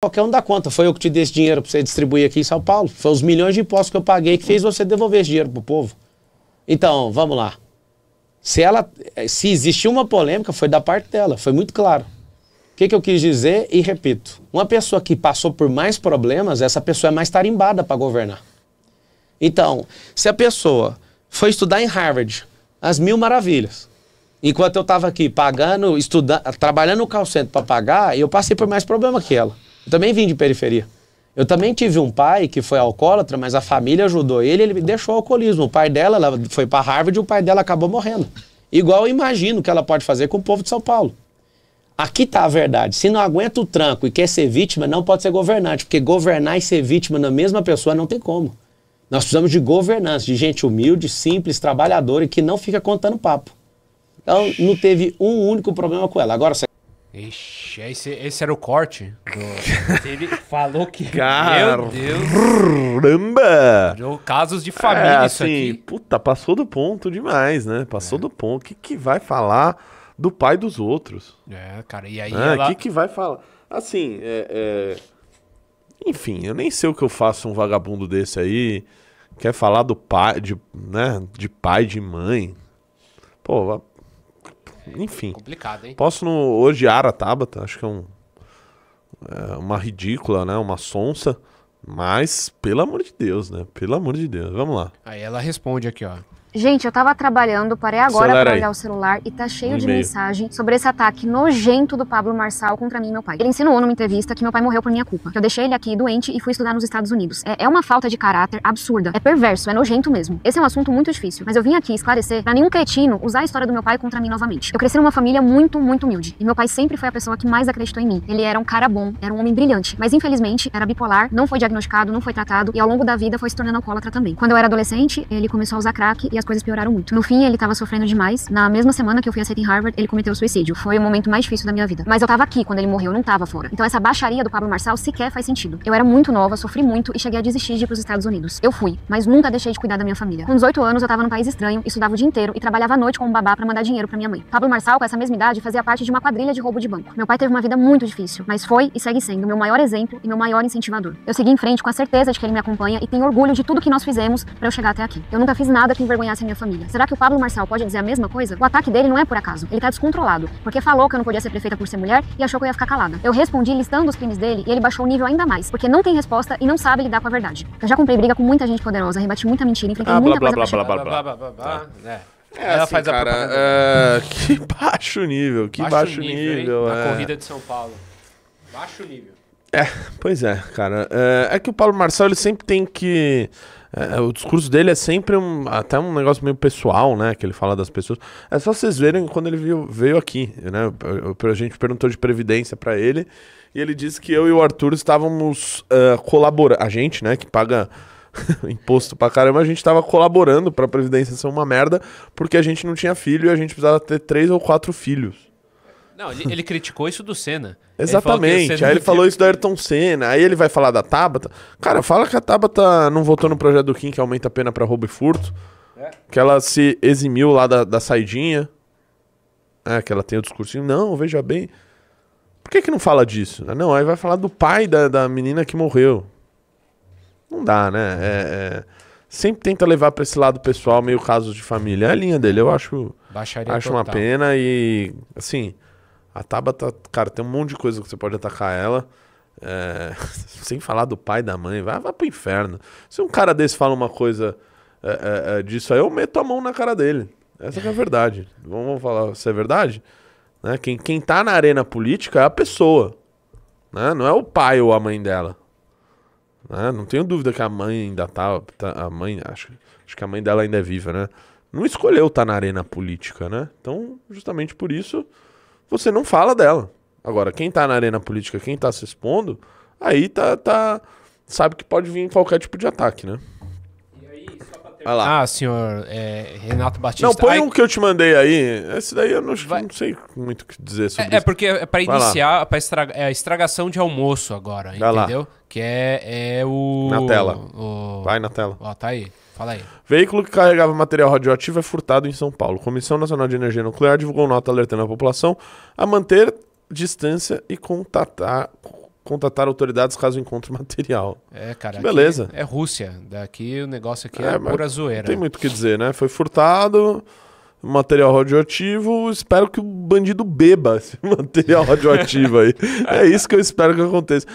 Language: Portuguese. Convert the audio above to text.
Qualquer um dá conta. Foi eu que te dei esse dinheiro para você distribuir aqui em São Paulo. Foi os milhões de impostos que eu paguei que fez você devolver esse dinheiro para o povo. Então, vamos lá. Se, ela, se existiu uma polêmica, foi da parte dela. Foi muito claro. O que, que eu quis dizer e repito. Uma pessoa que passou por mais problemas, essa pessoa é mais tarimbada para governar. Então, se a pessoa foi estudar em Harvard, as mil maravilhas. Enquanto eu estava aqui pagando, estudando, trabalhando no call center para pagar, eu passei por mais problema que ela. Eu também vim de periferia. Eu também tive um pai que foi alcoólatra, mas a família ajudou ele, ele deixou o alcoolismo. O pai dela ela foi para Harvard e o pai dela acabou morrendo. Igual eu imagino que ela pode fazer com o povo de São Paulo. Aqui está a verdade. Se não aguenta o tranco e quer ser vítima, não pode ser governante, porque governar e ser vítima na mesma pessoa não tem como. Nós precisamos de governança, de gente humilde, simples, trabalhadora e que não fica contando papo. Então, não teve um único problema com ela. Agora, Ixi, esse, esse era o corte. Do... Ele falou que. Caramba! Casos de família, é, assim, isso aqui. Puta, passou do ponto demais, né? Passou é. do ponto. O que, que vai falar do pai dos outros? É, cara, e aí. O ah, ela... que, que vai falar? Assim, é, é... enfim, eu nem sei o que eu faço um vagabundo desse aí. Quer falar do pai, de, né? De pai, de mãe. Pô, enfim. Complicado, hein? Posso no, odiar a Tabata, acho que é, um, é uma ridícula, né? Uma sonsa. Mas, pelo amor de Deus, né? Pelo amor de Deus, vamos lá. Aí ela responde aqui, ó. Gente, eu tava trabalhando, parei agora para olhar o celular e tá cheio um de mensagem sobre esse ataque nojento do Pablo Marçal contra mim e meu pai. Ele insinuou numa entrevista que meu pai morreu por minha culpa, que eu deixei ele aqui doente e fui estudar nos Estados Unidos. É, é uma falta de caráter absurda, é perverso, é nojento mesmo. Esse é um assunto muito difícil, mas eu vim aqui esclarecer pra nenhum cretino usar a história do meu pai contra mim novamente. Eu cresci numa família muito, muito humilde e meu pai sempre foi a pessoa que mais acreditou em mim. Ele era um cara bom, era um homem brilhante, mas infelizmente era bipolar, não foi diagnosticado, não foi tratado e ao longo da vida foi se tornando alcoólatra também. Quando eu era adolescente, ele começou a usar crack e as coisas pioraram muito. No fim, ele tava sofrendo demais. Na mesma semana que eu fui aceita em Harvard, ele cometeu suicídio. Foi o momento mais difícil da minha vida. Mas eu tava aqui quando ele morreu, não tava fora. Então essa baixaria do Pablo Marçal sequer faz sentido. Eu era muito nova, sofri muito e cheguei a desistir de ir pros Estados Unidos. Eu fui, mas nunca deixei de cuidar da minha família. Com 18 anos, eu tava num país estranho, estudava o dia inteiro e trabalhava à noite com um babá para mandar dinheiro para minha mãe. Pablo Marçal, com essa mesma idade, fazia parte de uma quadrilha de roubo de banco. Meu pai teve uma vida muito difícil, mas foi e segue sendo meu maior exemplo e meu maior incentivador. Eu segui em frente com a certeza de que ele me acompanha e tenho orgulho de tudo que nós fizemos para eu chegar até aqui. Eu nunca fiz nada que envergonha a minha família. Será que o Pablo Marcel pode dizer a mesma coisa? O ataque dele não é por acaso. Ele tá descontrolado, porque falou que eu não podia ser prefeita por ser mulher e achou que eu ia ficar calada. Eu respondi listando os crimes dele e ele baixou o nível ainda mais, porque não tem resposta e não sabe lidar com a verdade. Eu já comprei briga com muita gente poderosa, rebati muita mentira, enfrentei ah, muita blá, coisa blá, blá, blá, blá, tá. blá, blá, blá, blá, é. ela assim, faz cara, a é... Que baixo nível, que baixo, baixo nível. nível é. Na corrida de São Paulo. Baixo nível. É, pois é, cara. É, é que o Paulo Marçal ele sempre tem que. É, é, o discurso dele é sempre um, até um negócio meio pessoal, né? Que ele fala das pessoas. É só vocês verem quando ele veio, veio aqui, né? A gente perguntou de previdência para ele e ele disse que eu e o Arthur estávamos uh, é, colaborando. A gente, né? Que paga imposto pra caramba, a gente estava colaborando para a previdência ser uma merda porque a gente não tinha filho e a gente precisava ter três ou quatro filhos. Não, ele, ele criticou isso do Senna. Exatamente. Ele aí ele falou isso do Ayrton Senna. Aí ele vai falar da Tabata. Cara, fala que a Tabata não votou no projeto do Kim que aumenta a pena para roubo e furto. É. Que ela se eximiu lá da, da saidinha. É, que ela tem o discursinho. Não, veja bem. Por que, que não fala disso? Não, aí vai falar do pai da, da menina que morreu. Não dá, né? É, é... Sempre tenta levar para esse lado pessoal, meio casos de família. É a linha dele, eu acho. Baixaria acho total. uma pena e. Assim. A Tabata, cara, tem um monte de coisa que você pode atacar ela. É, sem falar do pai da mãe, vai, vai pro inferno. Se um cara desse fala uma coisa é, é, é disso aí, eu meto a mão na cara dele. Essa é a verdade. Vamos falar se é verdade? Né? Quem, quem tá na arena política é a pessoa. Né? Não é o pai ou a mãe dela. Né? Não tenho dúvida que a mãe ainda tá. tá a mãe, acho, acho que a mãe dela ainda é viva, né? Não escolheu estar tá na arena política, né? Então, justamente por isso você não fala dela. Agora, quem tá na arena política, quem tá se expondo, aí tá, tá sabe que pode vir qualquer tipo de ataque, né? Ah, senhor é, Renato Batista. Não, põe um que eu te mandei aí. Esse daí eu não, Vai... não sei muito o que dizer é, sobre é, isso. É, porque é pra iniciar, pra estraga, é a estragação de almoço agora, Vai entendeu? Lá. Que é, é o... Na tela. O... Vai na tela. Ó, tá aí. Fala aí. Veículo que carregava material radioativo é furtado em São Paulo. Comissão Nacional de Energia Nuclear divulgou nota alertando a população a manter distância e contatar, contatar autoridades caso encontre material. É, cara. Que beleza. É Rússia. Daqui o negócio aqui é, é pura zoeira. Tem muito o que dizer, né? Foi furtado material radioativo. Espero que o bandido beba esse material radioativo aí. é isso que eu espero que aconteça.